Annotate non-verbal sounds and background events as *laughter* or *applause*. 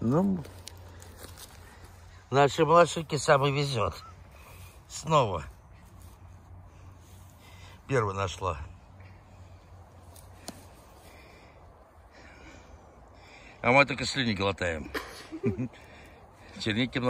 Ну, наши младшеньке самый везет. Снова. Первая нашла. А мы только слюни глотаем. *laughs* Черники много.